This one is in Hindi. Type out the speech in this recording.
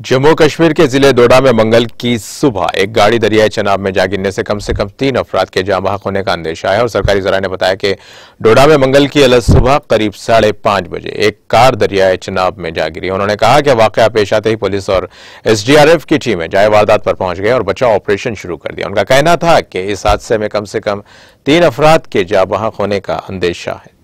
जम्मू कश्मीर के जिले डोडा में मंगल की सुबह एक गाड़ी दरियाई चनाब में जा गिरने से कम से कम तीन अफराद के जाम होने का अंदेशा है और सरकारी जरा ने बताया कि डोडा में मंगल की अलग सुबह करीब साढ़े पांच बजे एक कार दरियाई चनाब में जा गिरी उन्होंने कहा कि वाकया पेश आते ही पुलिस और एसडीआरएफ की टीमें जाए वारदात पर पहुंच गए और बचाव ऑपरेशन शुरू कर दिया उनका कहना था कि इस हादसे में कम से कम तीन अफराद के जाँ होने का अंदेशा है